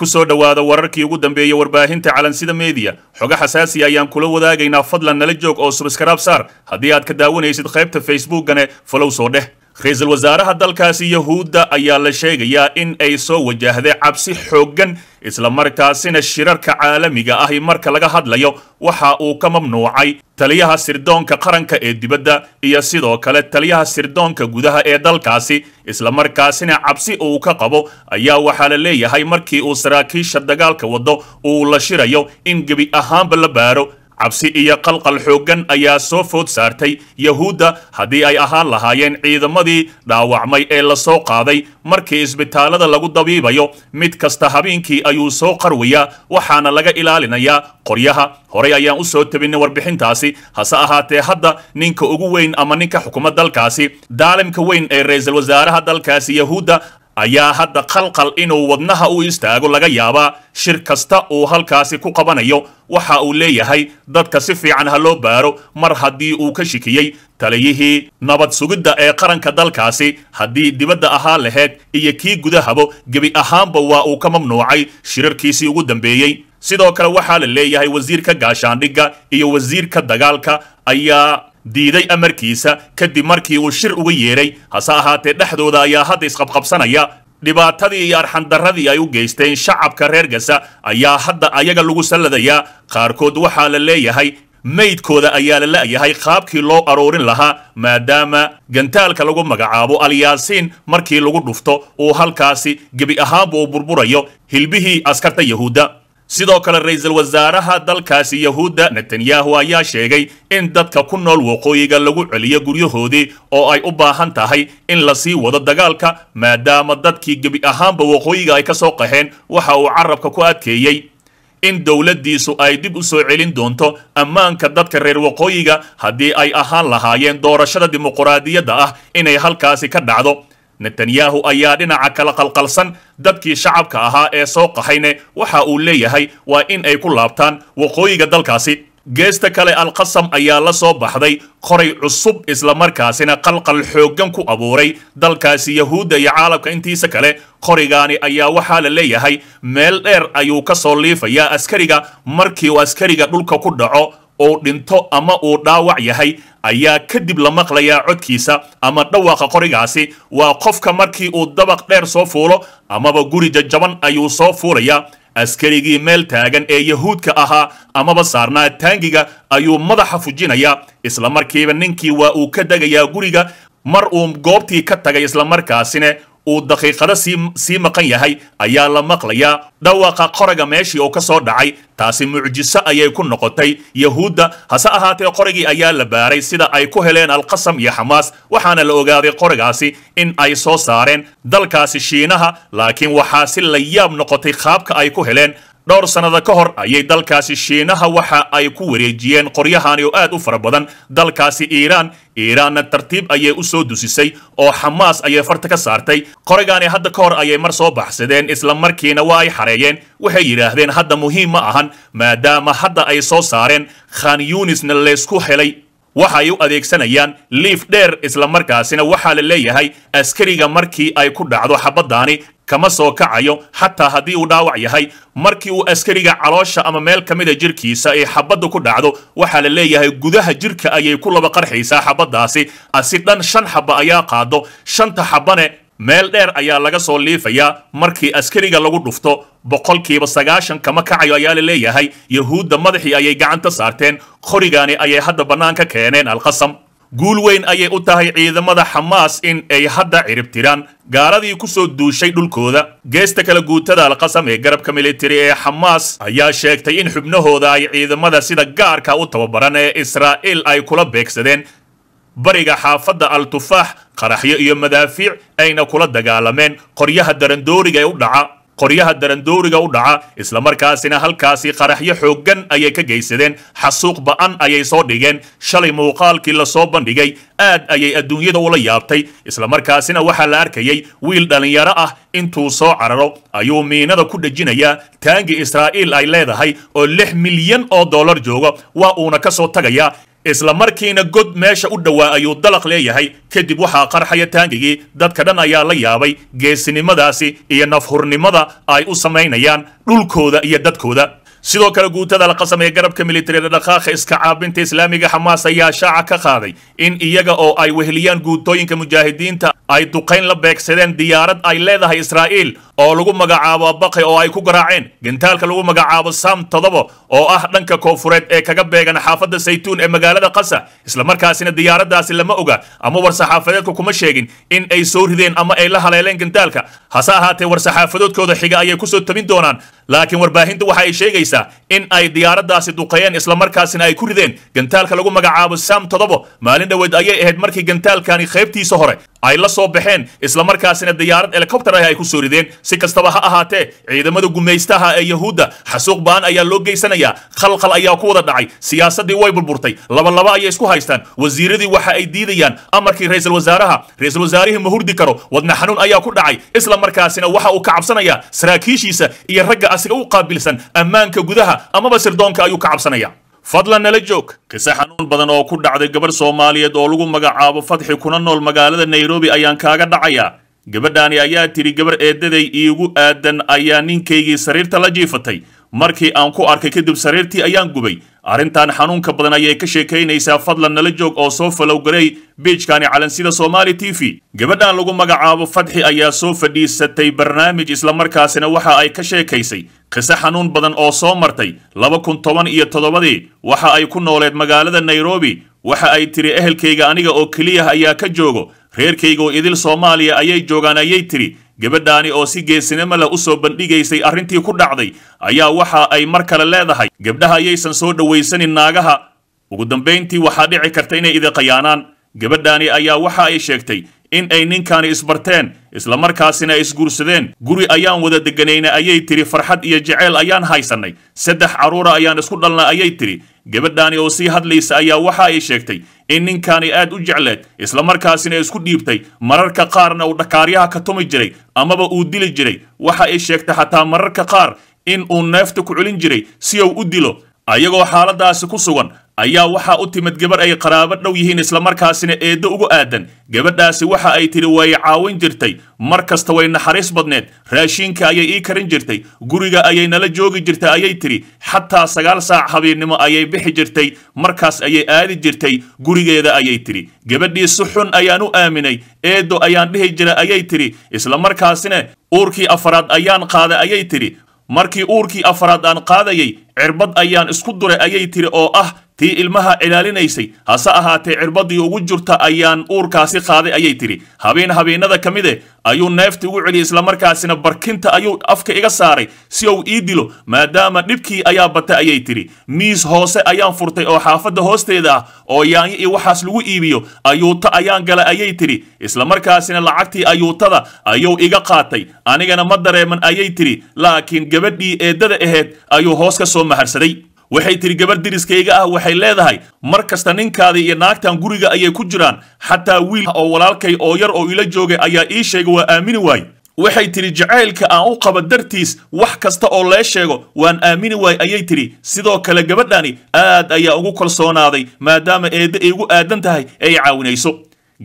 ku soo dhowaada wararkii ugu dambeeyey warbaahinta calansida meediya xogo xasaasi ayaan kula wadaagaynaa fadlan nala joog oo subskaraab saar haddii aad ka daawanaysid qaybta facebookgane falow soo dheh ra-iisul wasaaraha dalkaasi yahuudda ayaa la sheegayaa in ay soo wajahday cabsi xooggan isla markaasina shirarka caalamiga ahi marka laga hadlayo waxa uu ka mamnuucay taliyaha sirdoonka qaranka ee dibadda iyo sidoo kale taliyaha sirdoonka gudaha ee dalkaasi isla markaasina cabsi uu ka qabo ayaa waxaa la leeyahay markii uu saraakiisha dagaalka waddo uu la shirayo in gebi ahaanba la baaro cabsi iyo qalqal xooggan ayaa soo food saartay yahuudda haddii ay ahaan lahaayeen ciidamadii dhaawacmay ee la soo qaaday markii isbitaalada lagu dabiibayo mid kasta habeenkii ayuu soo qarwayaa waxaana laga ilaalinayaa qoryaha horey ayaan u soo tebinay warbixintaasi hase ahaatee hadda ninka ugu weyn ama ninka xukuma dalkaasi daalimka weyn ee ra-iisul wasaaraha dalkaasi yahuudda ayaa hadda qalqal inuu wadnaha u istaago laga yaabaa shir kasta uu halkaasi ku qabanayo waxa uu leeyahay dadka si fiican ha loo baaro mar haddii uu ka shikiyey taliyihii nabad sugidda ee qaranka dalkaasi haddii dibadda ahaa lahayd iyo kii gudahabo gebi ahaanba waa uu ka mamnuucay shirarkiisii ugu dambeeyey sidoo kale waxaa la leeyahay wasiirka gaashaandhigga iyo wasiirka dagaalka ayaa diiday amarkiisa kadib markii uu shir uga yeedhay hase ahaatee dhexdooda ayaa hadda isqabqabsanaya dhibaatadii iyo arxandarradii ay u geysteen shacabka reer gasa ayaa hadda ayaga lagu salladayaa qaarkood waxaa la leeyahay meydkooda ayaa la la'yahay qaabkii loo aroorin lahaa maadaama gantaalka lagu magacaabo alyaasiin markii lagu dhufto uu halkaasi gebi ahaanba uu burburayo hilbihii askarta yahuudda sidoo kale ra-iisul wasaaraha dalkaasi yahuudda netanyahu ayaa sheegay in dadka ku nool waqooyiga lagu celiyo guryahoodii oo ay u baahan tahay in la sii wado dagaalka maadaama dadkii gebi ahaanba waqooyiga ay ka soo qaxeen waxa uu carabka ku adkeeyey in dowladdiisu ay dib u soo celin doonto ammaanka dadka reer waqooyiga haddii ay ahaan lahaayeen doorashada dimuquraadiyadda ah inay halkaasi ka dhacdo netanyahu ayaa dhinaca kala qalqalsan dadkii shacabka ahaa ee soo qaxayne waxa uu leeyahay waa in ay ku laabtaan waqooyiga dalkaasi geesta kale alqasam ayaa la soo baxday qoray cusub isla markaasina qalqal xooggan ku abuuray dalkaasi yahuudda iyo caalamka intiisa kale qorigaani ayaa waxaa la leeyahay meel dheer ayuu ka soo liifayaa askariga markii uu askariga dhulka ku dhaco uu dhinto ama uu dhaawac yahay ayaa kadib la maqlayaa codkiisa ama dhawaaqa qorigaasi waa qofka markii uu dabaq dheer soo fuulo amaba guri jajaban ayuu soo fuulayaa askarigii meel taagan ee yahuudka ahaa amaba saarnaa taangiga ayuu madaxa fujinayaa isla markiiba ninkii waa uu ka degayaa guriga mar uu goobtii ka tagay islamarkaasina uu daqiiqada sii maqan yahay ayaa la maqlayaa dhawaaqa qoraga meeshii uu ka soo dhacay taasi mucjiso ayay ku noqotay yahuudda hase ahaatee qorigii ayaa la baaray sida ay ku heleen alqasam iyo xamaas waxaana la ogaaday qoragaasi in ay soo saareen dalkaasi shiinaha laakiin waxaa si la yaab noqotay qaabka ay ku heleen dhowr sannada ka hor ayay dalkaasi shiinaha waxa ay ku wareejiyeen qoryahani oo aad u fara badan dalkaasi iiraan iiraanna tartiib ayay u soo dusisay oo xamaas ayay farta ka saartay qorigaani hadda ka hor ayay mar soo baxsadeen isla markiina waa ay xareeyeen waxay yidhaahdeen hadda muhiim ma ahan maadaama hadda ay soo saareen khan yunisna laysku helay waxaay u adeegsanayaan liif dheer isla markaasina waxaa la leeyahay askariga markii ay ku dhacdo xabaddaani kama soo kacayo xataa haddii uu dhaawac yahay markii uu askariga caloosha ama meel ka mida jirkiisa ay xabaddu ku dhacdo waxaa la leeyahay gudaha jirka ayay ku laba qarxaysaa xabaddaasi asi dhan shan xaba ayaa qaado shanta xabane meel dheer ayaa laga soo liifayaa markii askariga lagu dhufto boqolkiiba sagaashan kama kacayo ayaa la leeyahay yahuudda madaxii ayay gacanta saarteen qorigaani ayay hadda bannaanka keeneen alqasam guul weyn ayay u tahay ciidamada xamaas in ay hadda cirib tiraan gaaladii ku soo duushay dhulkooda geesta kala guutada alqasam ee garabka militari ee xamaas ayaa sheegtay in xubnahooda ay ciidamada sida gaarka u tababaran ee israa'iil ay kula beegsadeen bariga xaafadda al tufaax qaraxyo iyo madaafiic ayna kula dagaalameen qoryaha darandooriga ee u dhaca qoryaha darandooriga u dhaca islamarkaasina halkaasi qaraxyo xooggan ayay ka geysadeen xasuuq ba'an ayay soo dhigeen shalay muuqaalkii lasoo bandhigay aad ayay adduunyada ula yaabtay islamarkaasina waxaa la arkayay wiil dhallinyaro ah intuu soo cararo ayuu miinada ku dhejinayaa taangi israa'iil ay leedahay oo lix milyan oo dollar jooga waa uuna ka soo tagayaa isla markiina god meesha u dhowaa ayuu dalaq leeyahay kadib waxaa qarxaya taangigii dadka dhan ayaa la yaabay geesinimadaasi iyo nafhurnimada ay u samaynayaan dhulkooda iyo dadkooda sidoo kale guutada la qasam ee garabka militariga dhaqaaqa iska caabinta islaamiga xamaas ayaa shaaca ka qaaday in iyaga oo ay weheliyaan guutooyinka mujaahidiinta ay duqayn la beegsadeen diyaarad ay leedahay israa'iil oo lagu magacaabo baqi oo ay ku garaaceen gentaalka lagu magacaabo saam todobo oo ah dhanka koonfureed ee kaga beegan xaafadda saytuun ee magaalada qasa islamarkaasina diyaaraddaasi lama oga ama war-saxaafadeedku kuma sheegin in ay soo rideen ama ay la haleeleen gentaalka hase ahaatee war-saxaafadoodkooda xiga ayay ku soo tabin doonaan laakiin warbaahintu waxa ay sheegaysaa in ay diyaaraddaasi duqeeyeen islamarkaasina ay ku rideen gantaalka lagu magacaabo sam todobo maalin dhoweed ayay ahayd markii gantaalkani qaybtiisa hore ay la soo baxeen islamarkaasina diyaarad helikobter ah ay ku soo rideen si kastaba ha ahaatee ciidamada gumaystaha ee yahuudda xasuuq ba'an ayaa loo geysanayaa khalkhal ayaa ku wada dhacay siyaasaddii way burburtay labalaba ayay isku haystaan wasiiradii waxa ay diidayaan amarkii ra-iisal wasaaraha ra'iisul wasaarihii ma hurdi karo wadna xanuun ayaa ku dhacay isla markaasina waxa uu ka cabsanayaa saraakiishiisa iyo ragga ganacsiga u qaabilsan ammaanka gudaha amaba sirdoonka ayuu ka cabsanaya fadlan nala joog qiso xanuun badan oo ku dhacday gabadh soomaaliyeed oo lagu magacaabo fadxi kuna nool magaalada nairobi ayaan kaaga dhacayaa gabadhaani ayaa tidhi gabarh eeddaday iigu aadan ayaa ninkaygii sariirta la jiifatay markii aan ku arkay kadib sariirtii ayaan gubay arrintan xanuunka badan ayay ka sheekaynaysaa fadlan nala joog oo soo falowgaray biijkani calansida soomaali t v gabadhan lagu magacaabo fadxi ayaa soo fadhiisatay barnaamij islamarkaasina waxa ay ka sheekaysay qiso xanuun badan oo soo martay laba kun toban iyo toddobadii waxa ay ku nooleed magaalada nairobi waxa ay tiri ehelkayga aniga oo keliyah ayaa ka joogo reerkaygaoo idil soomaaliya ayay joogaan ayay tiri gabadhaani oo si geesinimo leh u soo bandhigaysay arrintii ku dhacday ayaa waxa ay mar kale leedahay gabdhaha ayaysan soo dhowaysanin naagaha ugu dambayntii waxaa dhici karta inay idin khayaanaan gabadhaani ayaa waxa ay sheegtay in ay ninkaani isbarteen islamarkaasina ay isguursadeen guri ayaan wada deganayna ayay tidhi farxad iyo jaceyl ayaan haysannay saddex carruura ayaan isku dhalnay ayay tidhi gabadhaani oo sii hadlaysa ayaa waxa ay sheegtay in ninkaani aad u jecleed isla markaasina isku dhiibtay mararka qaarna uu dhakaaryaha ka tumi jiray amaba uu dili jiray waxa ay sheegtay xataa mararka qaar in uu neefta ku celin jiray si uu u dilo ayagoo xaaladaasi ku sugan ayaa waxaa u timid gabadh ay qaraabo dhow yihiin islamarkaasina eeddo ugu aadan gabadhaasi waxa ay tidhi way caawin jirtay mar kasta way naxariis badneed raashiinka ayay ii karin jirtay guriga ayay nala joogi jirtay ayay tidhi xataa sagaal saac habeennimo ayay bixi jirtay markaas ayay aadi jirtay gurigeeda ayay tidhi gabadhii si xun ayaan u aaminay eeddo ayaan dhihi jira ayay tidhi islamarkaasina uurkii afaraad ayaan qaaday ayay tidhi markii uurkii afaraad aan qaadayay cirbad ayaan isku duray ayay tidhi oo ah tii ilmaha ilaalinaysay hase ahaatee cirbadii ugu jirta ayaan uurkaasi qaaday ayay tidhi habeen habeennada ka mide eh, ayuu neefti ugu celiyey islamarkaasina barkinta ayuu afka iga saaray si uu ii dilo maadaama dhibkii ayaa batay ayay tidhi miis hoose ayaan furtay oo xaafadda hoosteeda ah oo yaanyo iyo waxaas lagu iibiyo ayuuta ayaan galay ayay tidhi islamarkaasina lacagtii ayuutada ayuu iga qaatay anigana ma dareeman ayay tidhi laakiin gabadhii eeddada ahayd ayuu hoos ka soo maharsaday waxay tidhi gabarh diriskayga ah waxay leedahay mar kasta ninkaadii iyo naagtan guriga ayay ku jiraan xataa wiil oo walaalkay oo yar oo ila joogay ayaa ii sheegay waa aamini waay waxay tidhi jacaylka aan u qaba dartiis wax kasta oo lee sheego waan aamini waay ayay tidhi sidoo kale gabadhani aad ayaa ugu kalsoonaaday maadaama eedda iigu aadan tahay ay caawinayso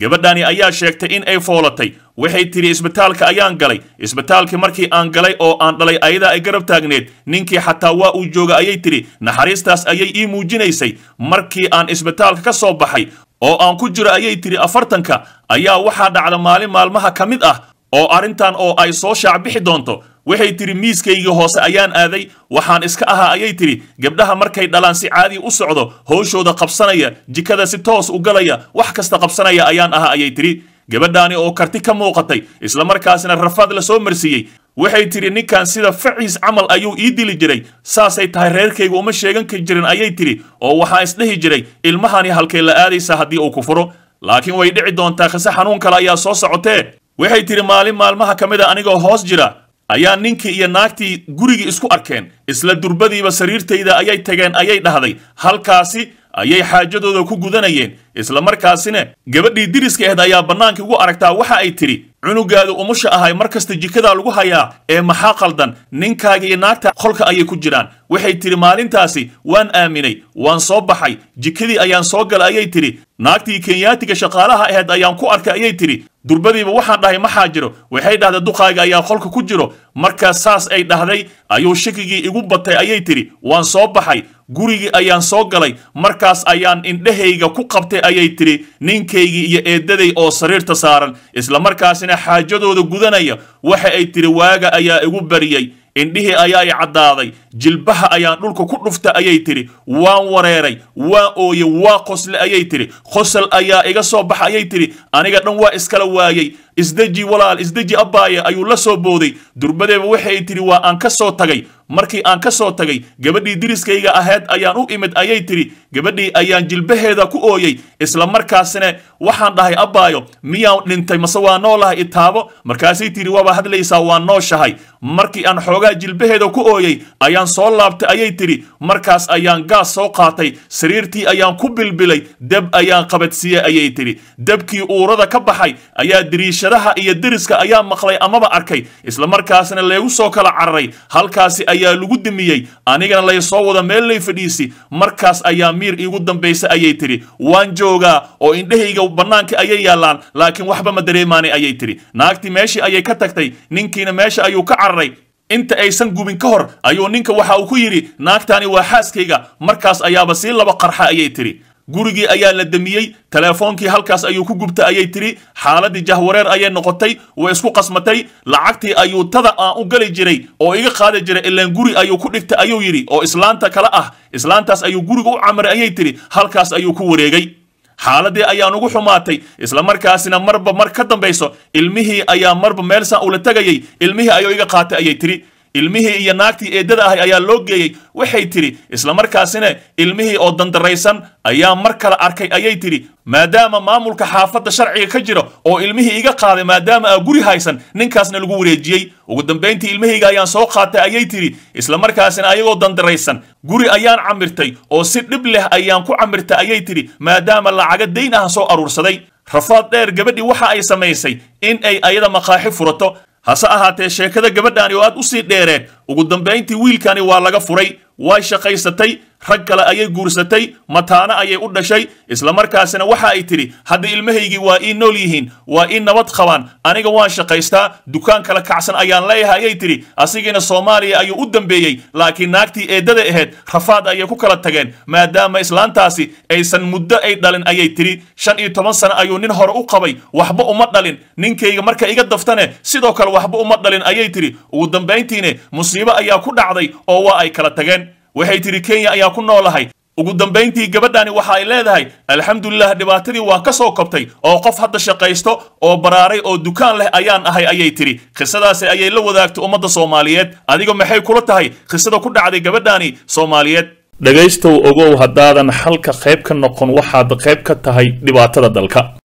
gabadhani ayaa sheegtay in ay foolatay waxay tidhi isbitaalka ayaan galay isbitaalkii markii aan galay oo aan dhalay ayadaa ay garab taagneed ninkii xataa waa uu jooga ayay tidhi naxariistaas ayay ii muujinaysay markii aan isbitaalka ka soo baxay oo aan ku jiro ayay tidhi afartanka ayaa waxaa dhacda maalin maalmaha ka mid ah oo arrintan oo ay soo shaacbixi doonto waxay tidhi miiskaygii hoose ayaan aaday waxaan iska ahaa ayay tidhi gabdhaha markay dhalaan si caadi u socdo howshooda qabsanaya jikada si toos u galaya wax kasta qabsanaya ayaan ahaa ayay tidhi gabadhaani oo karti ka muuqatay isla markaasina rafaad la soo marsiiyey waxay tidhi ninkan sida faciis camal ayuu ii dili jiray saasay tahay reerkayga uma sheegan ka jirin ayay tidhi oo waxaan isdhihi jiray ilmahani halkay la aadaysaa haddii uu ku furo laakiin way dhici doontaa khise xanuun kale ayaa soo socotee waxay tidhi maalin maalmaha ka mid a anigoo hoos jira ayaa ninkii iyo naagtii gurigii isku arkeen isla durbadiiba sariirtayda ayay tageen ayay dhahday halkaasi ayay xaajadooda ku gudanayeen isla markaasina gabadhii diriska ahd ayaa bannaanka ugu aragtaa waxa ay tidhi cunugaadu umusha ahay mar kasta jikadaa lagu hayaa ee maxaa qaldan ninkaaga iyo naagta qolka ayay ku jiraan waxay tidhi maalintaasi waan aaminay waan soo baxay jikadii ayaan soo galay ayay tidhi naagtii kenyaatiga shaqaalaha ahayd ayaan ku arkay ayay tidhi durbadiiba waxaan dhahay ma xaajiro waxay dhahday duqaaga ayaa qolka ku jiro markaas saas ay dhahday ayuu shakigii igu batay ayay tidhi waan soo baxay gurigii ayaan soo galay markaas ayaan indhahayga ku qabtay ayay tidhi ninkaygii iyo eeddaday oo sariirta saaran islamarkaasina xaajadooda gudanaya waxa ay tidhi waaga ayaa igu baryay indhihii ayaa i caddaaday jilbaha ayaan dhulka ku dhuftay ayay tidhi waan wareeray waa ooye waa qosle ayay tidhi qosal ayaa iga soo baxa ayay tidhi aniga dhan waa iskala waayey isdeji walaal isdeji abbaaye ayuu la soo booday durbadeeba waxay tidhi waa aan ka soo tagay markii aan ka soo tagay gabadhii diriskayga ahayd ayaan u imid ayay tidhi gabadhii ayaan jilbaheeda ku ooyey isla markaasna waxaan dhahay abbaayo miyaan dhintay mase waa noolahay itaabo markaasay tidhi waaba hadlaysaa waa nooshahay markii aan xoogaa jilbaheeda ku ooyey ayaan soo laabtay ayay tidhi markaas ayaan gaas soo qaatay sariirtii ayaan ku bilbilay deb ayaan qabadsiiyey ayay tidhi debkii uurada ka baxay ayaa diriisha casharaha iyo deriska ayaa maqlay amaba arkay isla markaasna laygu soo kala cararay halkaasi ayaa lagu dimiyey anigana laysoo soo wada meel lay fadhiisi markaas ayaa miir iigu dambaysa ayay tidhi waan joogaa oo indhahayga bannaanka ayay yaallaan laakiin waxba ma dareemaanay ayay tidhi naagtii meeshii ayay ka tagtay ninkiina meesha ayuu ka cararay inta aysan gubin ka hor ayuu ninka waxa uu ku yidhi naagtaani waa xaaskayga markaas ayaaba sii laba qarxa ayay tidhi gurigii ayaa la demiyey telefoonkii halkaas ayuu ku gubtay ayay tidhi xaaladii jahwareer ayay noqotay way isku qasmatay lacagtii ayuu tada aan u geli jiray oo iga qaadi jiray ilaan guri ayuu ku dhigta ayuu yidhi oo islaanta kale ah islaantaas ayuu guriga u camray ayay tiri halkaas ayuu ku wareegay xaaladii ayaa nugu xumaatay isla markaasina marba mar ka dambayso ilmihii ayaa marba meelsaan ula tegayay ilmihii ayuu iga qaatay ayay tidhi ilmihii iyo naagtii eeddada ahay ayaa loo geeyey waxay tidhi islamarkaasina ilmihii oo dandaraysan ayaa mar kale arkay ayay tidhi maadaama maamulka xaafadda sharciga ka jira oo ilmihii iga qaaday maadaama aa guri haysan ninkaasna lagu wareejiyey ugu dambayntii ilmihayga ayaan soo qaatay ayay tidhi islamarkaasina ayagoo dandaraysan guri ayaan camirtay oo si dhib leh ayaan ku camirtay ayay tidhi maadaama lacaga dayn ah soo aruursaday rafaad dheer gabadhii waxa ay samaysay in ay ayada maqaaxi furato hase ahaatee sheekada gabadhaani oo aad u sii dheereen ugu dambayntii wiilkani waa laga furay way shaqaysatay rag kale ayay guursatay mataano ayay u dhashay islamarkaasina waxa ay tidhi hadda ilmahaygii waa ii nool yihiin waa ii nabad qabaan aniga waan shaqaystaa dukaan kale kacsan ayaan leeyahay ayay tidhi asigiina soomaaliya ayuu u dambeeyey laakiin naagtii eeddada ahayd rafaad ayay ku kala tageen maadaama islaantaasi aysan muddo ay dhalin ayay tidhi shan iyo toban sano ayuu nin hore u qabay waxba uma dhalin ninkayga marka iga daftane sidoo kale waxba uma dhalin ayay tidhi ugu dambayntiine musiibo ayaa ku dhacday oo waa ay kala tageen waxay tidhi kenya ayaa ku noolahay ugu dambayntii gabadhani waxa ay leedahay alxamdulilah dhibaatadii waa ka soo kobtay oo qof hadda shaqaysto oo baraaray oo dukaan leh ayaan ahay ayay tidhi qhisadaasi ayay la wadaagtay ummadda soomaaliyeed adiga maxay kula tahay qhisada ku dhacday gabadhaani soomaaliyeed dhegaystow ogow haddaadan xalka qayb ka noqon waxaad qayb ka tahay dhibaatada dalka